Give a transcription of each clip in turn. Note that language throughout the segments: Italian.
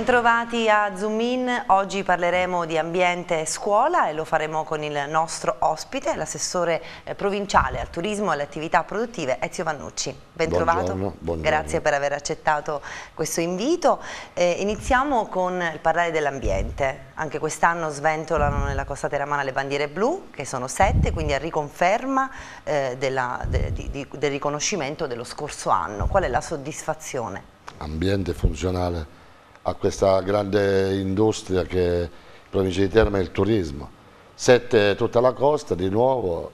Bentrovati a Zoom In, oggi parleremo di ambiente e scuola e lo faremo con il nostro ospite, l'assessore eh, provinciale al turismo e alle attività produttive Ezio Vannucci. Bentrovato, buongiorno, buongiorno. grazie per aver accettato questo invito. Eh, iniziamo con il parlare dell'ambiente, anche quest'anno sventolano nella costa teramana le bandiere blu che sono sette, quindi a riconferma eh, della, de, di, di, del riconoscimento dello scorso anno. Qual è la soddisfazione? Ambiente funzionale a questa grande industria che è in provincia di Terma il turismo. Sette tutta la costa, di nuovo,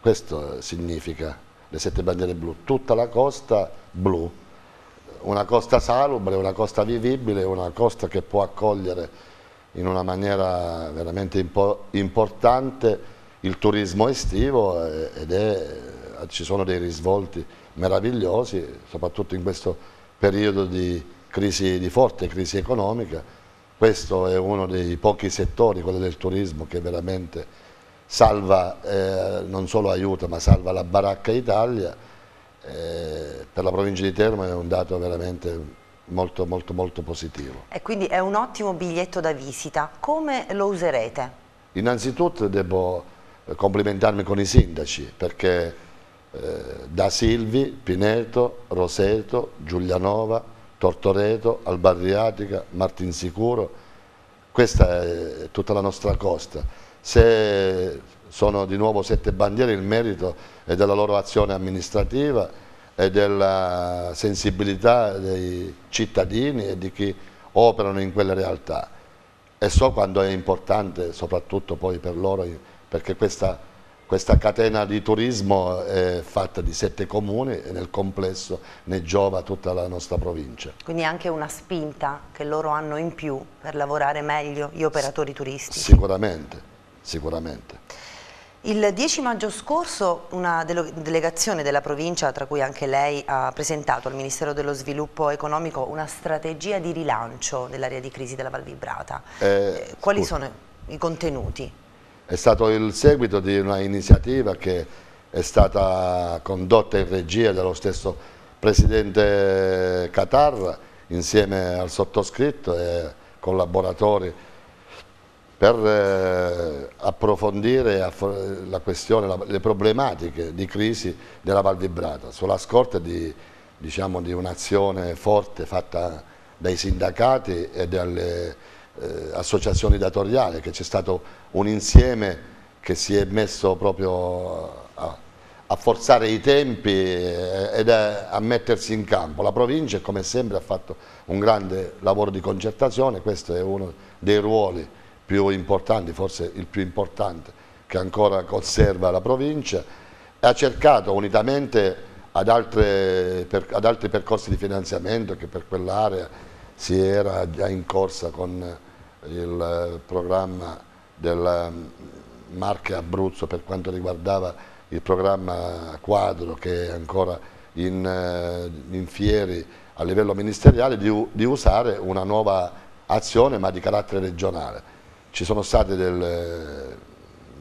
questo significa le sette bandiere blu, tutta la costa blu, una costa salubre, una costa vivibile, una costa che può accogliere in una maniera veramente impo importante il turismo estivo eh, ed è, eh, ci sono dei risvolti meravigliosi, soprattutto in questo periodo di, crisi, di forte crisi economica, questo è uno dei pochi settori, quello del turismo, che veramente salva, eh, non solo aiuta, ma salva la baracca Italia. Eh, per la provincia di Termo è un dato veramente molto, molto, molto positivo. E quindi è un ottimo biglietto da visita. Come lo userete? Innanzitutto devo eh, complimentarmi con i sindaci, perché eh, da Silvi, Pineto, Roseto, Giulianova, Tortoreto, Albarriatica, Martinsicuro, questa è tutta la nostra costa. Se sono di nuovo sette bandiere, il merito è della loro azione amministrativa e della sensibilità dei cittadini e di chi operano in quelle realtà. E so quanto è importante, soprattutto poi per loro, perché questa questa catena di turismo è fatta di sette comuni e nel complesso ne giova tutta la nostra provincia. Quindi anche una spinta che loro hanno in più per lavorare meglio gli operatori turistici. Sicuramente, sicuramente. Il 10 maggio scorso una delegazione della provincia, tra cui anche lei, ha presentato al Ministero dello Sviluppo Economico una strategia di rilancio dell'area di crisi della Val Vibrata. Eh, Quali scusa. sono i contenuti? È stato il seguito di una iniziativa che è stata condotta in regia dallo stesso Presidente Qatar insieme al sottoscritto e collaboratori per eh, approfondire la questione, le problematiche di crisi della Val Vibrata sulla scorta di, diciamo, di un'azione forte fatta dai sindacati e dalle eh, associazioni datoriali, che c'è stato un insieme che si è messo proprio a, a forzare i tempi eh, ed a, a mettersi in campo. La provincia come sempre ha fatto un grande lavoro di concertazione, questo è uno dei ruoli più importanti, forse il più importante che ancora conserva la provincia, ha cercato unitamente ad, altre, per, ad altri percorsi di finanziamento che per quell'area si era già in corsa con il programma della mm, Marche Abruzzo per quanto riguardava il programma quadro che è ancora in, eh, in fieri a livello ministeriale di, di, usare una nuova azione ma di carattere regionale. Ci sono stati del,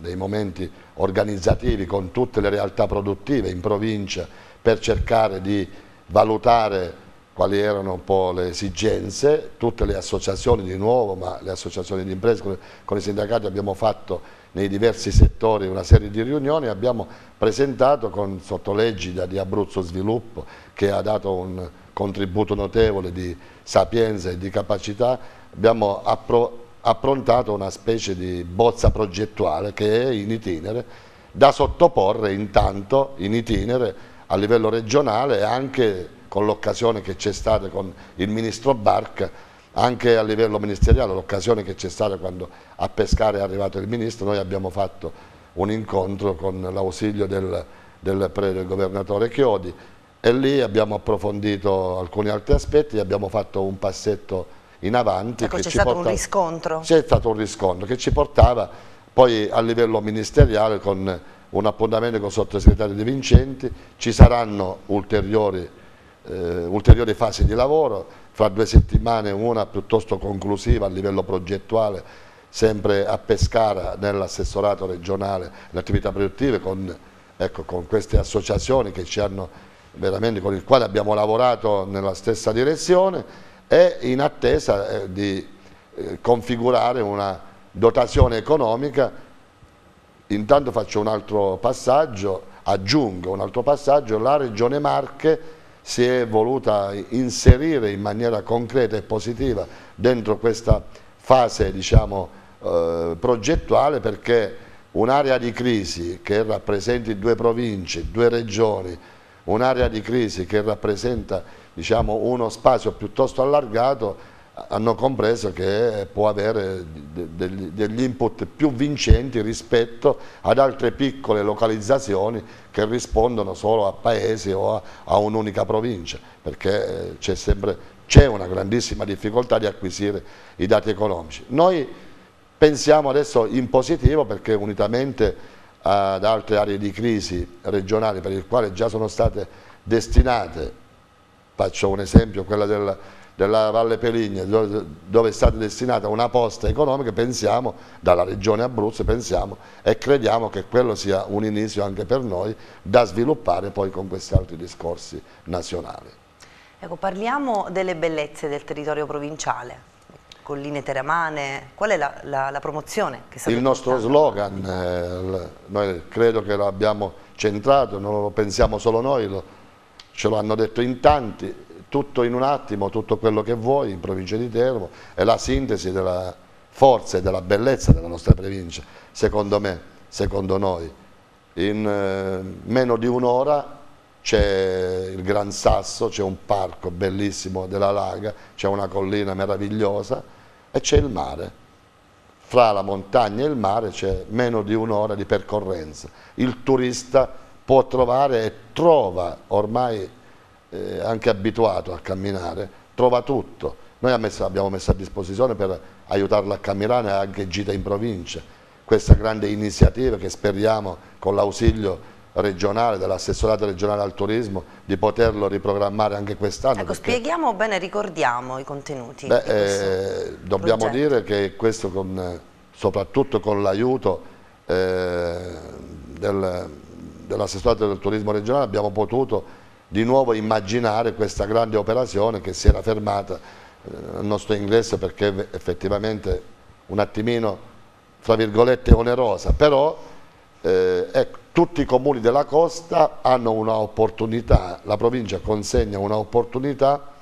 dei momenti organizzativi con tutte le realtà produttive in provincia per cercare di valutare quali erano un po' le esigenze, tutte le associazioni di nuovo, ma le associazioni di imprese con, con i sindacati abbiamo fatto nei diversi settori una serie di riunioni, abbiamo presentato con sottolegida di Abruzzo Sviluppo che ha dato un contributo notevole di sapienza e di capacità, abbiamo appro approntato una specie di bozza progettuale che è in itinere da sottoporre intanto in itinere a livello regionale e anche con l'occasione che c'è stata con il ministro Barca, anche a livello ministeriale, l'occasione che c'è stata quando a Pescare è arrivato il ministro, noi abbiamo fatto un incontro con l'ausilio del, del, del governatore Chiodi e lì abbiamo approfondito alcuni altri aspetti abbiamo fatto un passetto in avanti. Ecco, c'è stato portava, un riscontro. C'è stato un riscontro che ci portava poi a livello ministeriale con un appuntamento con il sottosegretario De Vincenti, ci saranno ulteriori eh, ulteriori fasi di lavoro, fra due settimane una piuttosto conclusiva a livello progettuale, sempre a Pescara nell'assessorato regionale le attività produttive con, ecco, con queste associazioni con il quale abbiamo lavorato nella stessa direzione e in attesa eh, di eh, configurare una dotazione economica intanto faccio un altro passaggio aggiungo un altro passaggio la regione Marche si è voluta inserire in maniera concreta e positiva dentro questa fase diciamo, eh, progettuale perché un'area di crisi che rappresenti due province, due regioni, un'area di crisi che rappresenta diciamo, uno spazio piuttosto allargato hanno compreso che può avere degli, input più vincenti rispetto ad altre piccole localizzazioni che rispondono solo a paesi o a, un'unica provincia, perché eh, c'è sempre c'è una grandissima difficoltà di acquisire i dati economici. Noi pensiamo adesso in positivo perché unitamente ad altre aree di crisi regionali per le quali già sono state destinate, faccio un esempio, quella del della Valle Peligna dove è stata destinata una posta economica pensiamo dalla regione Abruzzo pensiamo e crediamo che quello sia un inizio anche per noi da sviluppare poi con questi altri discorsi nazionali. Ecco, parliamo delle bellezze del territorio provinciale colline teramane, qual è la, la, la promozione? Il nostro portando? slogan, eh, noi credo che l'abbiamo centrato, non lo pensiamo solo noi, lo, ce lo hanno detto in tanti, tutto in un attimo, tutto quello che vuoi in provincia di Teramo, è la sintesi della forza e della bellezza della nostra provincia, secondo me, secondo noi. In eh, meno di un'ora c'è il Gran Sasso, c'è un parco bellissimo della Laga, c'è una collina meravigliosa e c'è il mare. Fra la montagna e il mare c'è meno di un'ora di percorrenza. Il turista può trovare e trova ormai eh, anche abituato a camminare, trova tutto. Noi abbiamo messo a disposizione per aiutarla a camminare anche gita in provincia, questa grande iniziativa che speriamo con l'ausilio regionale, dell'assessorato regionale al turismo, di poterlo riprogrammare anche quest'anno. Ecco, spieghiamo bene, ricordiamo i contenuti. Beh, eh, dobbiamo progetto. dire che questo, con, soprattutto con l'aiuto eh, del, dell'assessorato del turismo regionale, abbiamo potuto di nuovo immaginare questa grande operazione che si era fermata eh, al nostro ingresso perché effettivamente un attimino tra virgolette onerosa, però eh, ecco, tutti i comuni della costa hanno un'opportunità, la provincia consegna un'opportunità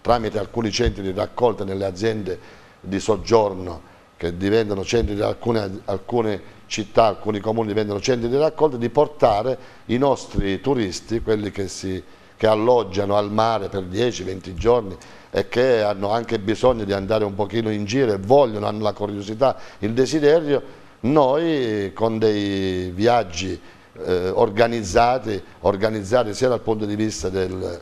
tramite alcuni centri di raccolta nelle aziende di soggiorno che diventano centri di alcune, alcune città, alcuni comuni vendono centri di raccolta, di portare i nostri turisti, quelli che, si, che alloggiano al mare per 10-20 giorni e che hanno anche bisogno di andare un pochino in giro e vogliono, hanno la curiosità, il desiderio, noi con dei viaggi eh, organizzati, organizzati sia dal punto di vista del,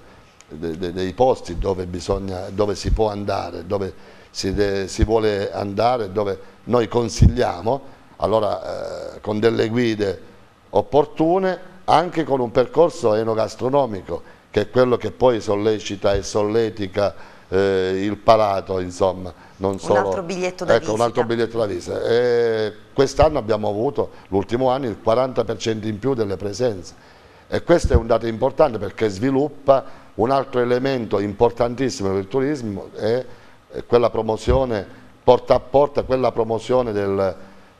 de, de, dei posti dove, bisogna, dove, si può andare, dove si, de, si vuole andare, dove noi consigliamo, allora eh, con delle guide opportune, anche con un percorso enogastronomico, che è quello che poi sollecita e solletica eh, il palato, insomma. Non solo, un altro biglietto da ecco, visita. un altro biglietto da visita. Quest'anno abbiamo avuto, l'ultimo anno, il 40% in più delle presenze. E questo è un dato importante perché sviluppa un altro elemento importantissimo del turismo è quella promozione porta a porta, quella promozione del,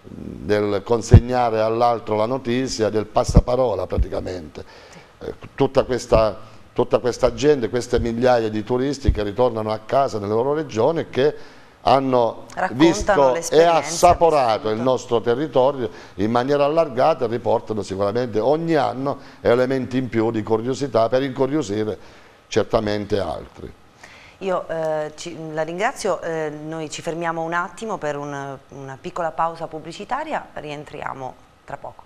del consegnare all'altro la notizia, del passaparola praticamente. Eh, tutta questa, tutta questa, gente, queste migliaia di turisti che ritornano a casa nelle loro regioni che hanno Raccontano visto e assaporato il nostro territorio in maniera allargata e riportano sicuramente ogni anno elementi in più di curiosità per incuriosire certamente altri. Io eh, ci, la ringrazio, eh, noi ci fermiamo un attimo per un, una piccola pausa pubblicitaria, rientriamo tra poco.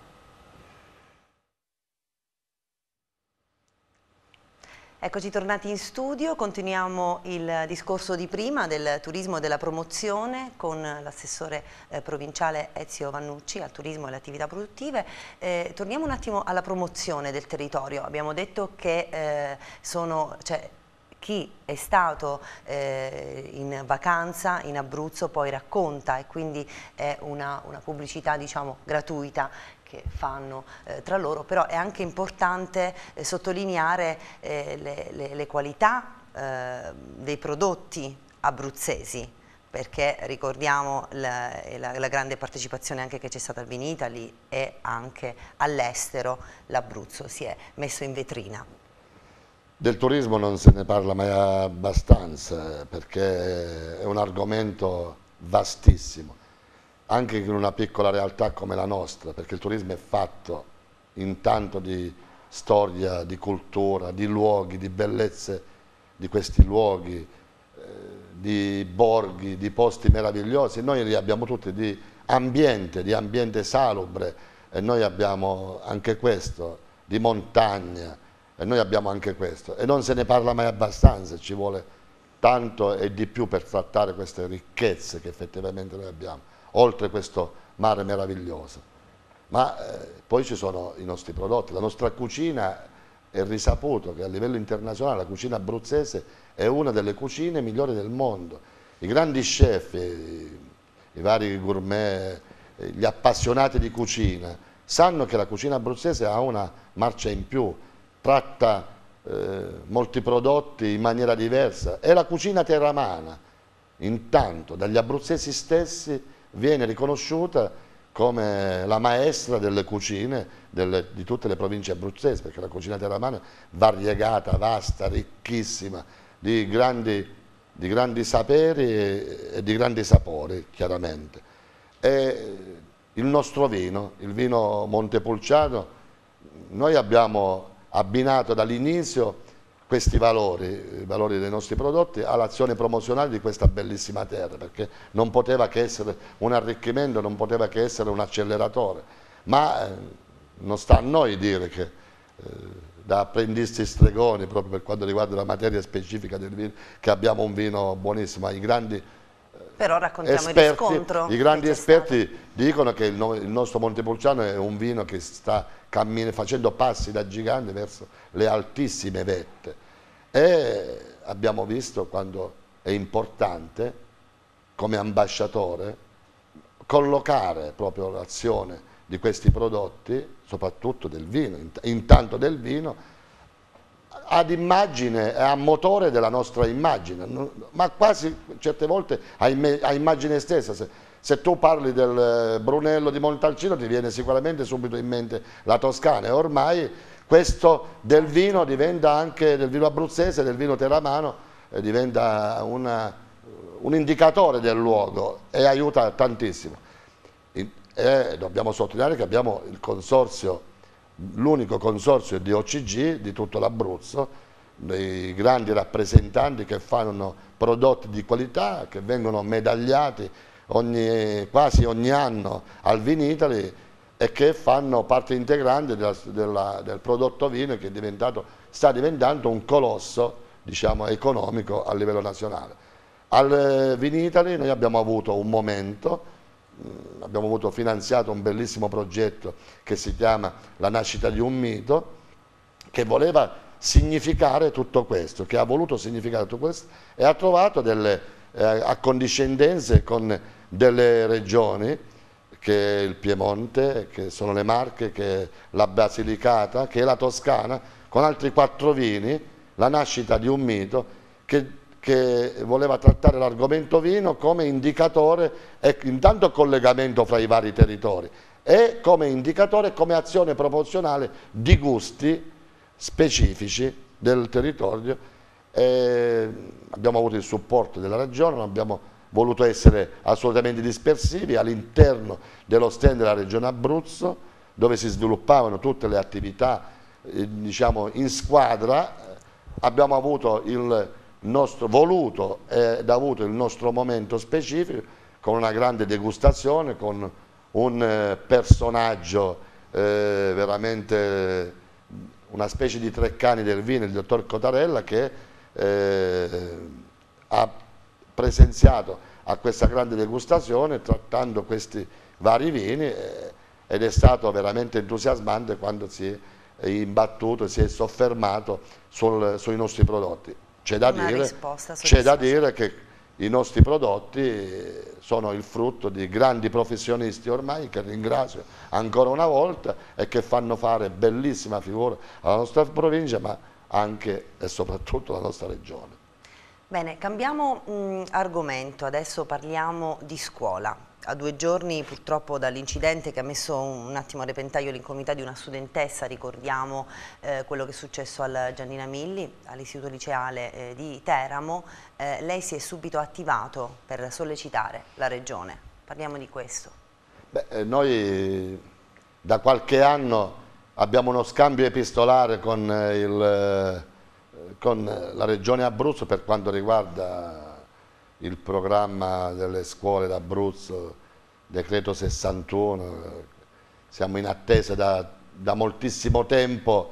Eccoci tornati in studio, continuiamo il discorso di prima del turismo e della promozione con l'assessore eh, provinciale Ezio Vannucci al turismo e alle attività produttive. Eh, torniamo un attimo alla promozione del territorio, abbiamo detto che eh, sono, cioè, chi è stato eh, in vacanza in Abruzzo poi racconta e quindi è una, una pubblicità diciamo gratuita che fanno eh, tra loro, però è anche importante eh, sottolineare eh, le, le, le, qualità eh, dei prodotti abruzzesi perché ricordiamo la, eh, la, la grande partecipazione anche che c'è stata al Vinitali e anche all'estero l'Abruzzo si è messo in vetrina. Del turismo non se ne parla mai abbastanza perché è un argomento vastissimo, anche in una piccola realtà come la nostra, perché il turismo è fatto intanto di storia, di cultura, di luoghi, di bellezze di questi luoghi, eh, di borghi, di posti meravigliosi, noi li abbiamo tutti di ambiente, di ambiente salubre e noi abbiamo anche questo, di montagna, e noi abbiamo anche questo e non se ne parla mai abbastanza, ci vuole tanto e di più per trattare queste ricchezze che effettivamente noi abbiamo, oltre questo mare meraviglioso. Ma eh, poi ci sono i nostri prodotti, la nostra cucina è risaputo che a livello internazionale la cucina abruzzese è una delle cucine migliori del mondo. I grandi chef, i, i vari gourmet, eh, gli appassionati di cucina sanno che la cucina abruzzese ha una marcia in più, tratta eh, molti prodotti in maniera diversa. È la cucina terramana, intanto dagli abruzzesi stessi viene riconosciuta come la maestra delle cucine delle, di tutte le province abruzzesi, perché la cucina terramana variegata, vasta, ricchissima, di grandi, di grandi saperi e, e, di grandi sapori, chiaramente. E il nostro vino, il vino Montepulciano, noi abbiamo abbinato dall'inizio questi valori, i valori dei nostri prodotti, all'azione promozionale di questa bellissima terra, perché non poteva che essere un arricchimento, non poteva che essere un acceleratore, ma eh, non sta a noi dire che eh, da apprendisti stregoni, proprio per quanto riguarda la materia specifica del vino, che abbiamo un vino buonissimo, i grandi però raccontiamo esperti, il riscontro. I grandi esperti stato. dicono che il, no, il, nostro Montepulciano è un vino che sta facendo passi da gigante verso le altissime vette. E abbiamo visto quando è importante come ambasciatore collocare proprio l'azione di questi prodotti, soprattutto del vino, intanto del vino, ad immagine, a motore della nostra immagine, ma quasi certe volte a, imme, a immagine stessa. Se, se, tu parli del eh, Brunello di Montalcino ti viene sicuramente subito in mente la Toscana e ormai questo del vino diventa anche, del vino abruzzese, del vino teramano, eh, diventa una, un indicatore del luogo e aiuta tantissimo. E eh, dobbiamo sottolineare che abbiamo il consorzio l'unico consorzio di OCG di tutto l'Abruzzo, dei grandi rappresentanti che fanno prodotti di qualità, che vengono medagliati ogni, quasi ogni anno al Vinitali e che fanno parte integrante della, della, del prodotto vino che sta diventando un colosso diciamo, economico a livello nazionale. Al eh, Vinitali noi abbiamo avuto un momento Mm, abbiamo avuto finanziato un bellissimo progetto che si chiama La nascita di un mito, che voleva significare tutto questo, che ha voluto significare tutto questo e ha trovato delle eh, accondiscendenze con delle regioni che è il Piemonte, che sono le Marche, che è la Basilicata, che è la Toscana, con altri quattro vini, la nascita di un mito che che voleva trattare l'argomento vino come indicatore e ecco, intanto collegamento fra i vari territori e come indicatore, come azione proporzionale di gusti specifici del territorio. E abbiamo avuto il supporto della Regione, non abbiamo voluto essere assolutamente dispersivi all'interno dello stand della Regione Abruzzo dove si sviluppavano tutte le attività eh, diciamo, in squadra abbiamo avuto il nostro, voluto ed avuto il nostro momento specifico con una grande degustazione, con un eh, personaggio eh, veramente una specie di treccani del vino, il dottor Cotarella che eh, ha presenziato a questa grande degustazione trattando questi vari vini eh, ed è stato veramente entusiasmante quando si è imbattuto, si è soffermato sul, sui nostri prodotti. C'è da, da, dire, che i nostri prodotti sono il frutto di grandi professionisti ormai che ringrazio ancora una volta e che fanno fare bellissima figura alla nostra provincia ma anche e soprattutto alla nostra regione. Bene, cambiamo mh, argomento, adesso parliamo di scuola a due giorni purtroppo dall'incidente che ha messo un attimo a repentaglio l'incomunità di una studentessa, ricordiamo eh, quello che è successo al Giannina Milli, all'istituto liceale eh, di Teramo, eh, lei si è subito attivato per sollecitare la regione, parliamo di questo. Beh, eh, noi da qualche anno abbiamo uno scambio epistolare con, eh, il, eh, con la regione Abruzzo per quanto riguarda il programma delle scuole d'Abruzzo, decreto 61, siamo in attesa da, da moltissimo tempo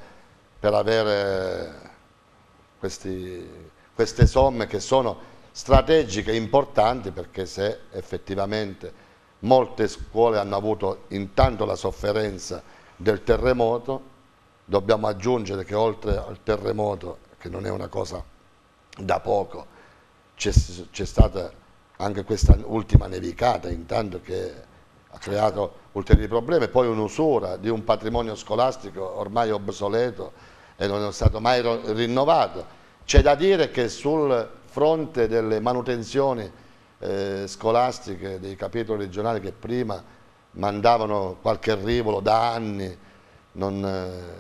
per avere questi, queste somme che sono strategiche e importanti perché se effettivamente molte scuole hanno avuto intanto la sofferenza del terremoto, dobbiamo aggiungere che oltre al terremoto, che non è una cosa da poco, c'è stata anche questa ultima nevicata intanto che ha creato ulteriori problemi, poi un'usura di un patrimonio scolastico ormai obsoleto e non è stato mai rinnovato. C'è da dire che sul fronte delle manutenzioni eh, scolastiche dei capitoli regionali che prima mandavano qualche rivolo da anni non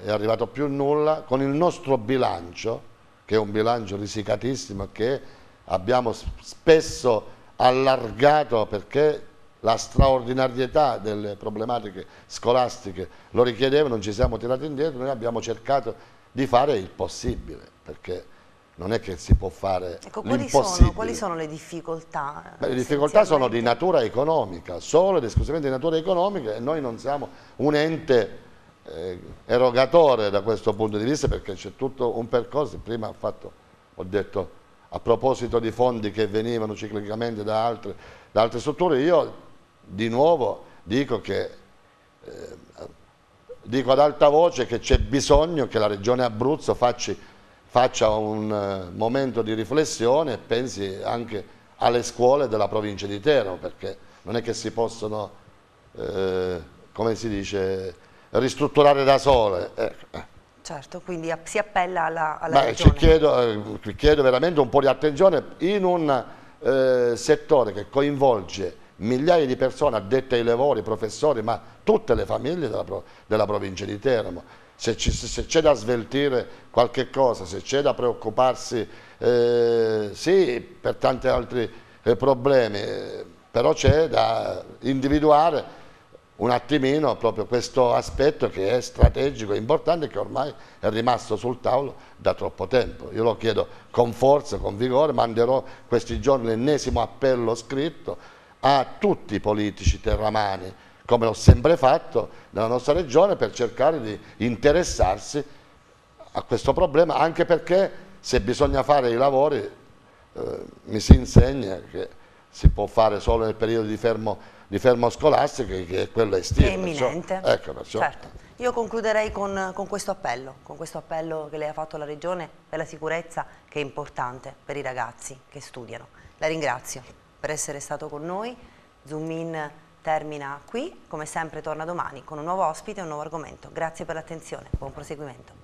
eh, è arrivato più nulla, con il nostro bilancio, che è un bilancio risicatissimo che abbiamo spesso allargato perché la straordinarietà delle problematiche scolastiche lo richiedeva, non ci siamo tirati indietro, noi abbiamo cercato di fare il possibile, perché non è che si può fare ecco, quali sono, quali sono, le difficoltà? Eh, Beh, le difficoltà sono di natura economica, solo ed esclusivamente di natura economica e noi non siamo un ente eh, erogatore da questo punto di vista perché c'è tutto un percorso, prima ho, fatto, ho detto a proposito di fondi che venivano ciclicamente da altre, da altre strutture, io di nuovo dico, che, eh, dico ad alta voce che c'è bisogno che la Regione Abruzzo facci, faccia un uh, momento di riflessione e pensi anche alle scuole della provincia di Teramo, perché non è che si possono, eh, come si dice, ristrutturare da sole. Eh. Certo, quindi si appella alla, alla Ma regione. Chiedo, eh, chiedo, veramente un po' di attenzione in un eh, settore che coinvolge migliaia di persone addette ai lavori, professori, ma tutte le famiglie della, della provincia di Teramo. Se, c'è da sveltire qualche cosa, se c'è da preoccuparsi, eh, sì, per tanti altri eh, problemi, eh, però c'è da individuare un attimino proprio questo aspetto che è strategico e importante che ormai è rimasto sul tavolo da troppo tempo. Io lo chiedo con forza, con vigore, manderò questi giorni l'ennesimo appello scritto a tutti i politici terramani, come ho sempre fatto nella nostra regione, per cercare di interessarsi a questo problema, anche perché se bisogna fare i lavori eh, mi si insegna che si può fare solo nel periodo di fermo, di fermo scolastico che è quello estivo. È imminente. ecco, perciò. Certo. Io concluderei con, con, questo appello, con questo appello che lei ha fatto alla Regione per la sicurezza che è importante per i ragazzi che studiano. La ringrazio per essere stato con noi. Zoom in termina qui, come sempre torna domani con un nuovo ospite e un nuovo argomento. Grazie per l'attenzione, buon proseguimento.